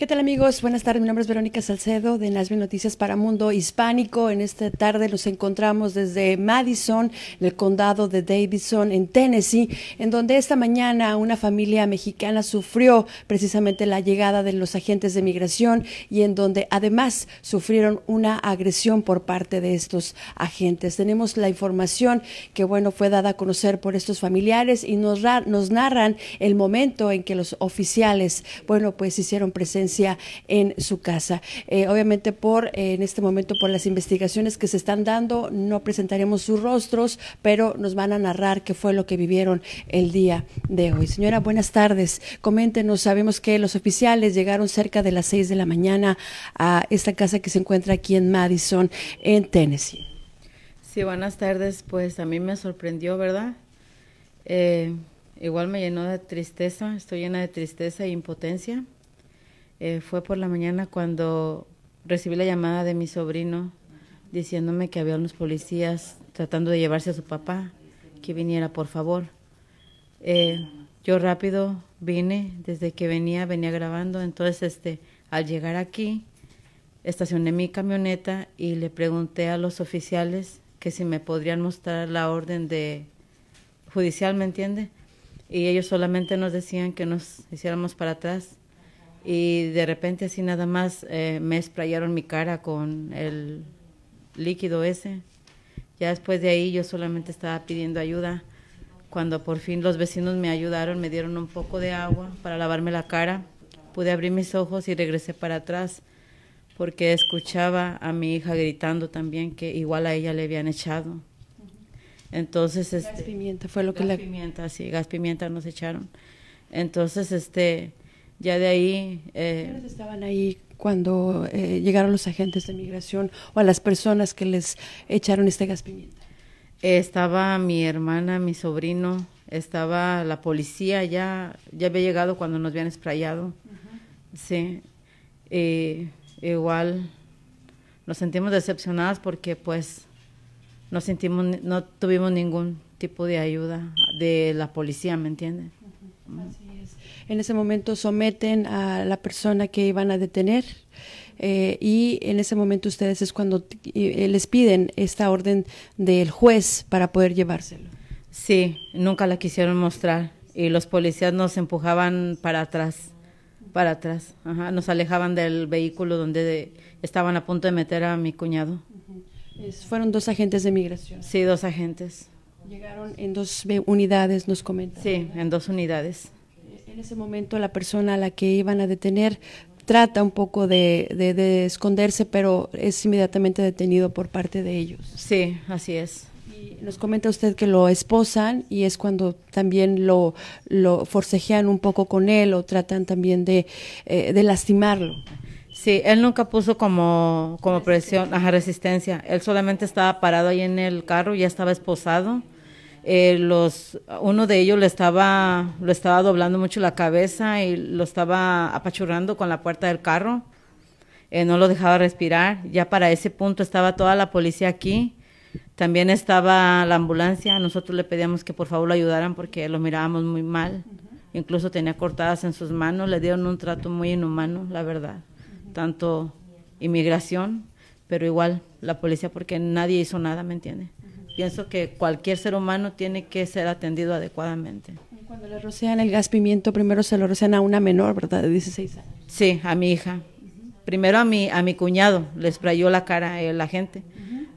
¿Qué tal amigos? Buenas tardes, mi nombre es Verónica Salcedo de Nashville Noticias para Mundo Hispánico. En esta tarde nos encontramos desde Madison, en el condado de Davidson, en Tennessee, en donde esta mañana una familia mexicana sufrió precisamente la llegada de los agentes de migración y en donde además sufrieron una agresión por parte de estos agentes. Tenemos la información que, bueno, fue dada a conocer por estos familiares y nos, nos narran el momento en que los oficiales, bueno, pues hicieron presencia en su casa. Eh, obviamente por eh, en este momento por las investigaciones que se están dando no presentaremos sus rostros, pero nos van a narrar qué fue lo que vivieron el día de hoy. Señora, buenas tardes. Coméntenos, sabemos que los oficiales llegaron cerca de las seis de la mañana a esta casa que se encuentra aquí en Madison, en Tennessee. Sí, buenas tardes. Pues a mí me sorprendió, ¿verdad? Eh, igual me llenó de tristeza, estoy llena de tristeza e impotencia. Eh, fue por la mañana cuando recibí la llamada de mi sobrino diciéndome que había unos policías tratando de llevarse a su papá, que viniera por favor. Eh, yo rápido vine, desde que venía, venía grabando, entonces este, al llegar aquí, estacioné mi camioneta y le pregunté a los oficiales que si me podrían mostrar la orden de judicial, ¿me entiende? Y ellos solamente nos decían que nos hiciéramos para atrás y de repente así nada más eh, me esprayaron mi cara con el líquido ese. Ya después de ahí yo solamente estaba pidiendo ayuda. Cuando por fin los vecinos me ayudaron, me dieron un poco de agua para lavarme la cara, pude abrir mis ojos y regresé para atrás porque escuchaba a mi hija gritando también que igual a ella le habían echado. Entonces, este, gas pimienta fue lo que la pimienta, sí, gas pimienta nos echaron. Entonces, este, ya de ahí... Eh, estaban ahí cuando eh, llegaron los agentes de migración o a las personas que les echaron este gas pimienta? Estaba mi hermana, mi sobrino, estaba la policía ya, ya había llegado cuando nos habían esprayado. Sí. Eh, igual nos sentimos decepcionadas porque pues no sentimos, no tuvimos ningún tipo de ayuda de la policía, ¿me entienden? En ese momento someten a la persona que iban a detener eh, y en ese momento ustedes es cuando eh, les piden esta orden del juez para poder llevárselo. Sí, nunca la quisieron mostrar y los policías nos empujaban para atrás, para atrás, Ajá, nos alejaban del vehículo donde estaban a punto de meter a mi cuñado. fueron dos agentes de migración. Sí, dos agentes. Llegaron en dos unidades, nos comentan. Sí, en dos unidades. En ese momento la persona a la que iban a detener trata un poco de, esconderse, pero es inmediatamente detenido por parte de ellos. Sí, así es. nos comenta usted que lo esposan y es cuando también lo, lo forcejean un poco con él o tratan también de, eh, de lastimarlo. Sí, él nunca puso como, como presión, ajá, resistencia. Él solamente estaba parado ahí en el carro, ya estaba esposado. Eh, los, uno de ellos le estaba, lo estaba doblando mucho la cabeza y lo estaba apachurrando con la puerta del carro. Eh, no lo dejaba respirar. Ya para ese punto estaba toda la policía aquí. También estaba la ambulancia. Nosotros le pedíamos que por favor lo ayudaran porque lo mirábamos muy mal. Incluso tenía cortadas en sus manos. Le dieron un trato muy inhumano, la verdad. Tanto inmigración, pero igual la policía porque nadie hizo nada, ¿me entiendes? pienso que cualquier ser humano tiene que ser atendido adecuadamente. Cuando le rocian el gas pimiento, primero se lo rocian a una menor, ¿verdad? De 16 años. Sí, a mi hija. Primero a mi, a mi cuñado, le sprayó la cara a la gente.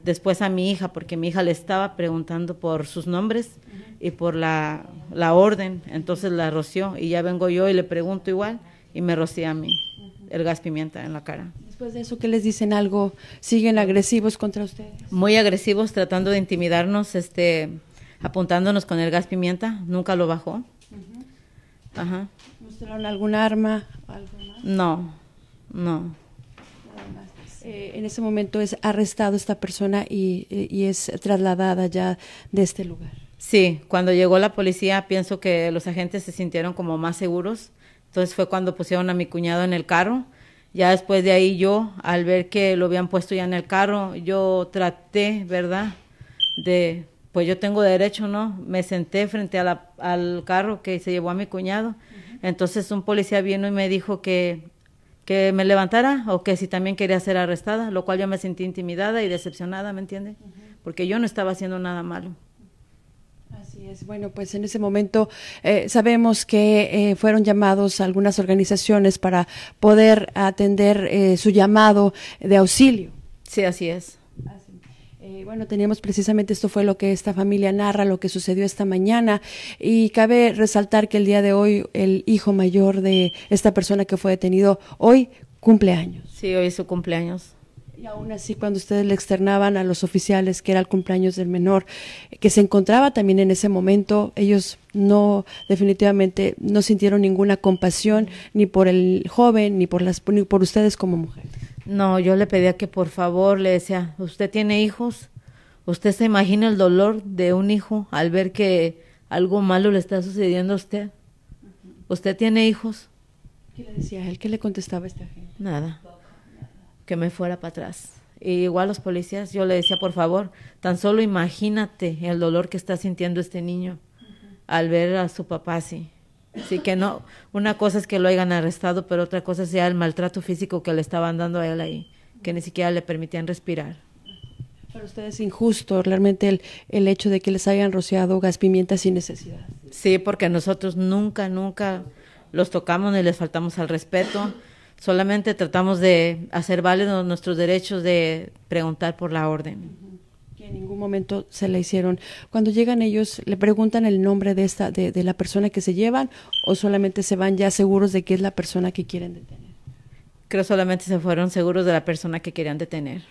Después a mi hija, porque mi hija le estaba preguntando por sus nombres y por la, orden. Entonces la roció y ya vengo yo y le pregunto igual y me rocía a mí el gas pimienta en la cara. Después de eso, ¿qué les dicen algo? ¿Siguen agresivos contra ustedes? Muy agresivos, tratando de intimidarnos, este, apuntándonos con el gas pimienta. Nunca lo bajó. ¿Mostraron algún arma? No, no. Eh, en ese momento es arrestado esta persona y, eh, y es trasladada ya de este lugar. Sí, cuando llegó la policía pienso que los agentes se sintieron como más seguros. Entonces fue cuando pusieron a mi cuñado en el carro ya después de ahí yo, al ver que lo habían puesto ya en el carro, yo traté, ¿verdad? De, pues yo tengo derecho, ¿no? Me senté frente al carro que se llevó a mi cuñado. Entonces un policía vino y me dijo que, que me levantara o que si también quería ser arrestada, lo cual yo me sentí intimidada y decepcionada, ¿me entiende? Porque yo no estaba haciendo nada malo. Así es. Bueno, pues en ese momento eh, sabemos que eh, fueron llamados algunas organizaciones para poder atender eh, su llamado de auxilio. Sí, así es. bueno, teníamos precisamente esto fue lo que esta familia narra, lo que sucedió esta mañana y cabe resaltar que el día de hoy el hijo mayor de esta persona que fue detenido hoy cumple años. Sí, hoy es su cumpleaños. Y aún así, cuando ustedes le externaban a los oficiales que era el cumpleaños del menor, eh, que se encontraba también en ese momento, ellos no, definitivamente, no sintieron ninguna compasión ni por el joven, ni por, las, por ustedes como mujeres. No, yo le pedía que por favor le decía, ¿usted tiene hijos? ¿Usted se imagina el dolor de un hijo al ver que algo malo le está sucediendo a usted? ¿Usted tiene hijos? ¿Qué le decía él? ¿Qué le contestaba esta gente? Nada que me fuera para atrás. Y igual los policías, yo le decía, por favor, tan solo imagínate el dolor que está sintiendo este niño al ver a su papá así. Así que no, una cosa es que lo hayan arrestado, pero otra cosa sea el maltrato físico que le estaban dando a él ahí, que ni siquiera le permitían respirar. Para usted es injusto realmente el, el hecho de que les hayan rociado gas pimienta sin necesidad. Sí, porque nosotros nunca, nunca los tocamos ni les faltamos al respeto solamente tratamos de hacer válidos nuestros derechos de preguntar por la orden. Que en ningún momento se la hicieron. Cuando llegan ellos, ¿le preguntan el nombre de, esta, de, de la persona que se llevan o solamente se van ya seguros de que es la persona que quieren detener? Creo solamente se fueron seguros de la persona que querían detener.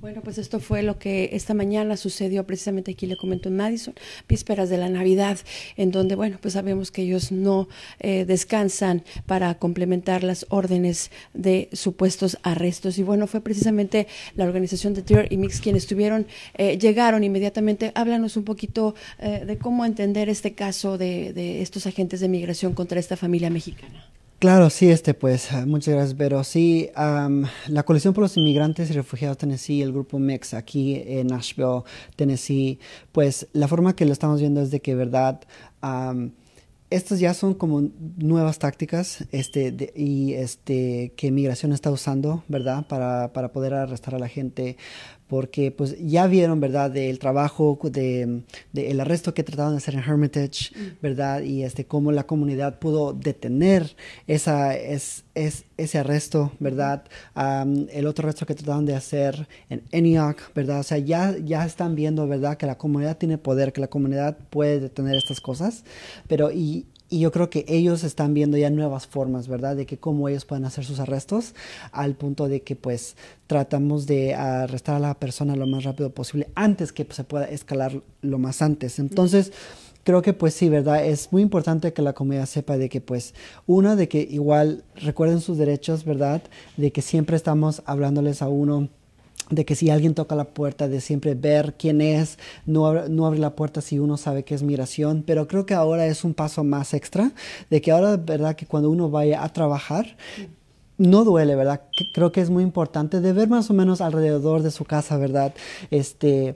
Bueno, pues esto fue lo que esta mañana sucedió precisamente aquí, le comento en Madison, vísperas de la Navidad, en donde, bueno, pues sabemos que ellos no eh, descansan para complementar las órdenes de supuestos arrestos. Y bueno, fue precisamente la organización de Trier y Mix quienes estuvieron, eh, llegaron inmediatamente. Háblanos un poquito eh, de cómo entender este caso de, de estos agentes de migración contra esta familia mexicana. Claro, sí, este, pues, ah, muchas gracias, pero sí, la coalición por los inmigrantes y refugiados Tennessee, el grupo MEX aquí en Nashville, Tennessee, pues la forma que lo estamos viendo es de que, verdad, estas ya son como nuevas tácticas este, y este, que migración está usando, ¿verdad? Para, para poder arrestar a la gente porque pues ya vieron, ¿verdad?, del trabajo, del de, arresto que trataron de hacer en Hermitage, mm. ¿verdad?, y este, cómo la comunidad pudo detener esa, es, es, ese arresto, ¿verdad?, el otro arresto que trataron de hacer en Antioch, ¿verdad?, o sea, ya, ya están viendo, ¿verdad?, que la comunidad tiene poder, que la comunidad puede detener estas cosas, pero y, y yo creo que ellos están viendo ya nuevas formas, ¿verdad? De que cómo ellos pueden hacer sus arrestos al punto de que pues tratamos de arrestar a la persona lo más rápido posible antes que pues, se pueda escalar lo más antes. Entonces, creo que pues sí, ¿verdad? Es muy importante que la comunidad sepa de que pues uno, de que igual recuerden sus derechos, ¿verdad? De que siempre estamos hablándoles a uno de que si alguien toca la puerta, de siempre ver quién es, no, no abrir la puerta si uno sabe que es miración pero creo que ahora es un paso más extra, de que ahora, verdad, que cuando uno vaya a trabajar, no duele, ¿verdad? Creo que es muy importante de ver más o menos alrededor de su casa, ¿verdad? Este,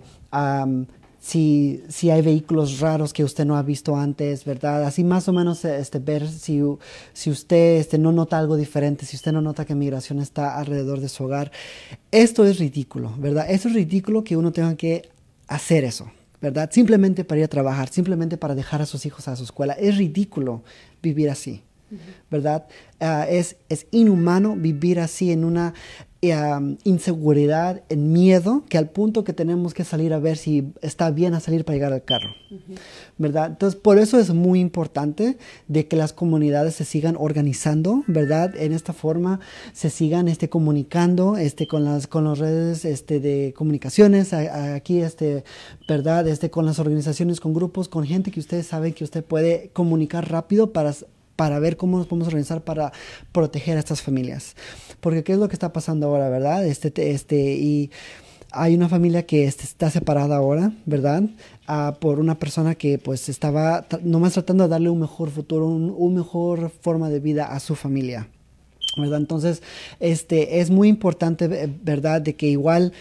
si, hay vehículos raros que usted no ha visto antes, ¿verdad? Así más o menos este, ver si, si usted este, no nota algo diferente, si usted no nota que migración está alrededor de su hogar. Esto es ridículo, ¿verdad? Esto es ridículo que uno tenga que hacer eso, ¿verdad? Simplemente para ir a trabajar, simplemente para dejar a sus hijos a su escuela. Es ridículo vivir así. ¿Verdad? Ah, es, es inhumano vivir así en una eh, inseguridad, en miedo, que al punto que tenemos que salir a ver si está bien a salir para llegar al carro, ¿verdad? Entonces, por eso es muy importante de que las comunidades se sigan organizando, ¿verdad? En esta forma se sigan este, comunicando este, con, las, con las redes este, de comunicaciones, aquí, este, ¿verdad? Este, con las organizaciones, con grupos, con gente que ustedes saben que usted puede comunicar rápido para para ver cómo nos podemos organizar para proteger a estas familias. Porque qué es lo que está pasando ahora, ¿verdad? Este, este, y hay una familia que este, está separada ahora, ¿verdad? Ah, por una persona que pues estaba nomás tratando de darle un mejor futuro, una un mejor forma de vida a su familia, ¿verdad? Entonces, este, es muy importante, eh, ¿verdad? De que igual,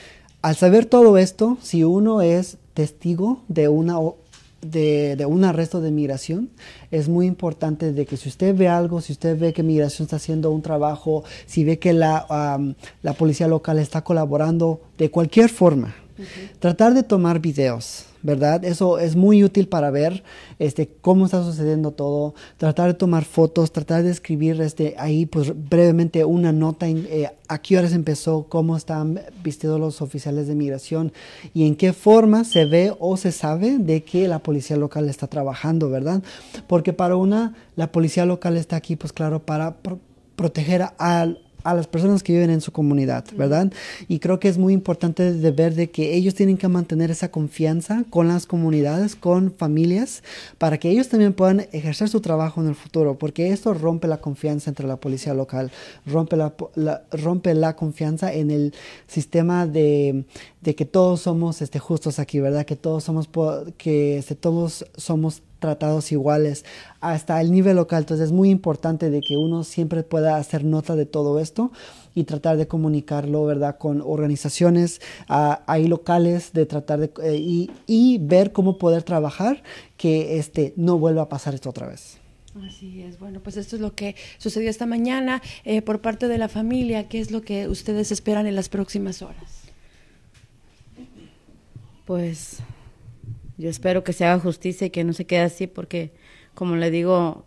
al saber todo esto, si uno es testigo de una de, un arresto de migración, es muy importante de que si usted ve algo, si usted ve que migración está haciendo un trabajo, si ve que la, la policía local está colaborando de cualquier forma, tratar de tomar videos ¿verdad? Eso es muy útil para ver este, cómo está sucediendo todo, tratar de tomar fotos, tratar de escribir este, ahí pues brevemente una nota, en eh, a qué horas empezó, cómo están vestidos los oficiales de migración y en qué forma se ve o se sabe de que la policía local está trabajando, ¿verdad? Porque para una, la policía local está aquí pues claro para... proteger al a las personas que viven en su comunidad, ¿verdad? Y creo que es muy importante de ver de que ellos tienen que mantener esa confianza con las comunidades, con familias, para que ellos también puedan ejercer su trabajo en el futuro, porque esto rompe la confianza entre la policía local, rompe la, rompe la confianza en el sistema de, de que todos somos este, justos aquí, ¿verdad? Que todos somos, que este, todos somos tratados iguales hasta el nivel local. Entonces es muy importante de que uno siempre pueda hacer nota de todo esto y tratar de comunicarlo, ¿verdad? Con organizaciones ah, ahí locales, de tratar de, eh, y, ver cómo poder trabajar que este, no vuelva a pasar esto otra vez. Así es, bueno, pues esto es lo que sucedió esta mañana eh, por parte de la familia. ¿Qué es lo que ustedes esperan en las próximas horas? Pues yo espero que se haga justicia y que no se quede así porque, como le digo,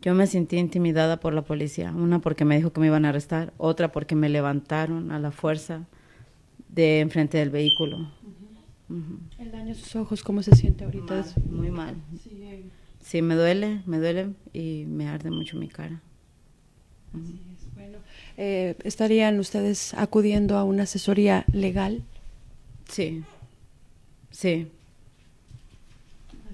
yo me sentí intimidada por la policía. Una porque me dijo que me iban a arrestar, otra porque me levantaron a la fuerza de enfrente del vehículo. El daño a sus ojos, ¿cómo se siente ahorita? muy mal. Sí. me duele, me duele y me arde mucho mi cara. Así Bueno, eh, ¿estarían ustedes acudiendo a una asesoría legal? Sí, sí.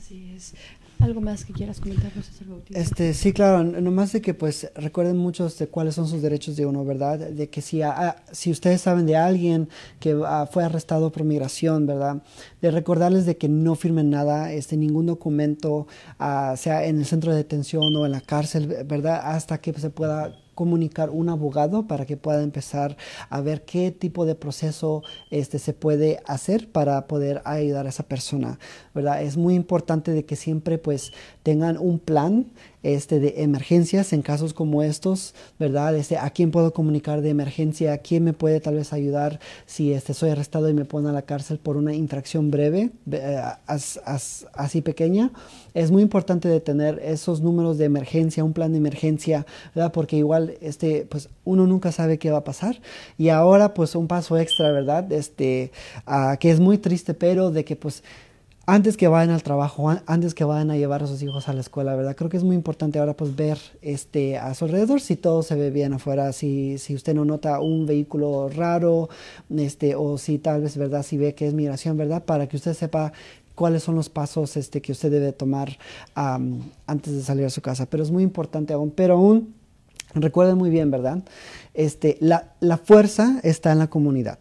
Si es. ¿Algo más que quieras comentarnos, Bautista? Este, sí, claro, nomás de que pues recuerden muchos de cuáles son sus derechos de uno, ¿verdad? De que si, ah, ah, si ustedes saben de alguien que ah, fue arrestado por migración, ¿verdad? De recordarles de que no firmen nada, este, ningún documento, sea en el centro de detención o en la cárcel, ¿verdad? Hasta que se pueda comunicar un abogado para que pueda empezar a ver qué tipo de proceso este, se puede hacer para poder ayudar a esa persona, ¿verdad? Es muy importante de que siempre pues tengan un plan este, de emergencias en casos como estos, ¿verdad? Este, ¿A quién puedo comunicar de emergencia? ¿A quién me puede tal vez ayudar si este, soy arrestado y me ponen a la cárcel por una infracción breve, eh, así pequeña? Es muy importante tener esos números de emergencia, un plan de emergencia, ¿verdad? Porque igual este, pues, uno nunca sabe qué va a pasar. Y ahora pues un paso extra, ¿verdad? Este, ah, que es muy triste, pero de que pues antes que vayan al trabajo, antes que vayan a llevar a sus hijos a la escuela, ¿verdad? Creo que es muy importante ahora pues ver este, a su alrededor si todo se ve bien afuera, si, si usted no nota un vehículo raro, este, o si tal vez, ¿verdad? Si ve que es migración, ¿verdad? Para que usted sepa cuáles son los pasos este, que usted debe tomar antes de salir a su casa. Pero es muy importante aún, pero aún, recuerden muy bien, ¿verdad? Este, la, la fuerza está en la comunidad.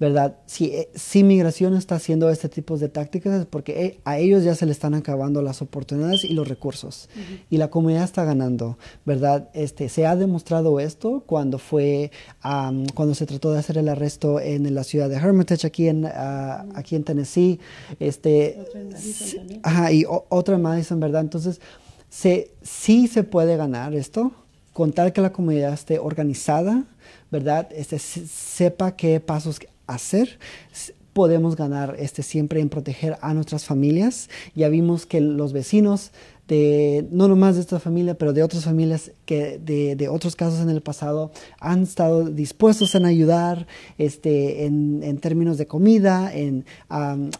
¿verdad? Si, eh, si migración está haciendo este tipo de tácticas es porque eh, a ellos ya se le están acabando las oportunidades y los recursos y la comunidad está ganando, ¿verdad? Este, se ha demostrado esto cuando fue, cuando se trató de hacer el arresto en la ciudad de Hermitage, aquí en, ah, aquí en Tennessee, este, Ajá, y otra en ¿verdad? Entonces, se, sí se puede ganar esto con tal que la comunidad esté organizada, ¿verdad? Este, sepa qué pasos hacer, podemos ganar este siempre en proteger a nuestras familias. Ya vimos que los vecinos no nomás de esta familia, pero de otras familias que de, otros casos en el pasado han estado dispuestos en ayudar este, en, términos de comida, en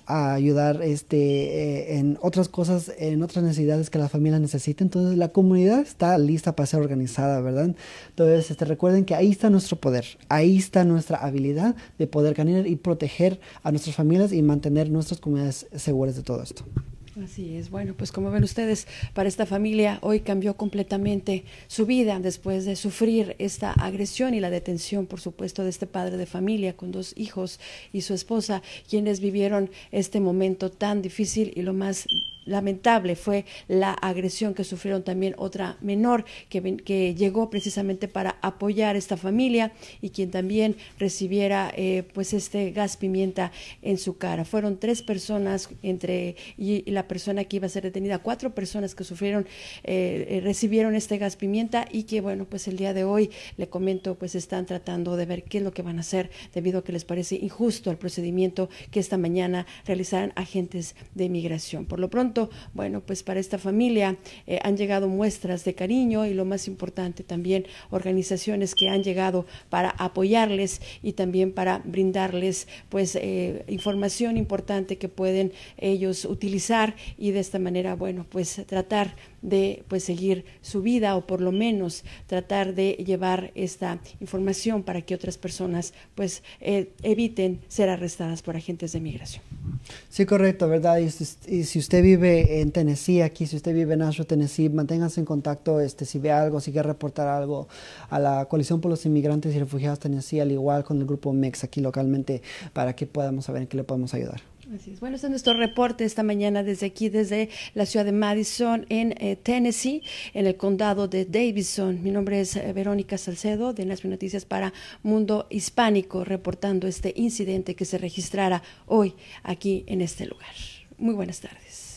ayudar este, eh, en otras cosas, en otras necesidades que la familia necesita. Entonces la comunidad está lista para ser organizada, ¿verdad? Entonces este, recuerden que ahí está nuestro poder, ahí está nuestra habilidad de poder ganar y proteger a nuestras familias y mantener nuestras comunidades seguras de todo esto. Así es, bueno, pues como ven ustedes, para esta familia hoy cambió completamente su vida después de sufrir esta agresión y la detención, por supuesto, de este padre de familia con dos hijos y su esposa, quienes vivieron este momento tan difícil y lo más lamentable fue la agresión que sufrieron también otra menor que, que llegó precisamente para apoyar esta familia y quien también recibiera eh, pues este gas pimienta en su cara. Fueron tres personas entre y, la persona que iba a ser detenida, cuatro personas que sufrieron, eh, eh, recibieron este gas pimienta y que bueno pues el día de hoy le comento pues están tratando de ver qué es lo que van a hacer debido a que les parece injusto el procedimiento que esta mañana realizarán agentes de inmigración Por lo pronto bueno, pues para esta familia eh, han llegado muestras de cariño y lo más importante también organizaciones que han llegado para apoyarles y también para brindarles pues eh, información importante que pueden ellos utilizar y de esta manera, bueno, pues tratar de pues seguir su vida o por lo menos tratar de llevar esta información para que otras personas pues eh, eviten ser arrestadas por agentes de migración. Sí, correcto, ¿verdad? Y si, usted vive en Tennessee, aquí, si usted vive en Nashville, Tennessee, manténgase en contacto este, si ve algo, si quiere reportar algo a la Coalición por los Inmigrantes y Refugiados Tennessee, al igual con el grupo MEX aquí localmente, para que podamos saber en qué le podemos ayudar. Bueno, este es nuestro reporte esta mañana desde aquí, desde la ciudad de Madison, en eh, Tennessee, en el condado de Davidson. Mi nombre es eh, Verónica Salcedo, de las Noticias para Mundo Hispánico, reportando este incidente que se registrara hoy aquí en este lugar. Muy buenas tardes.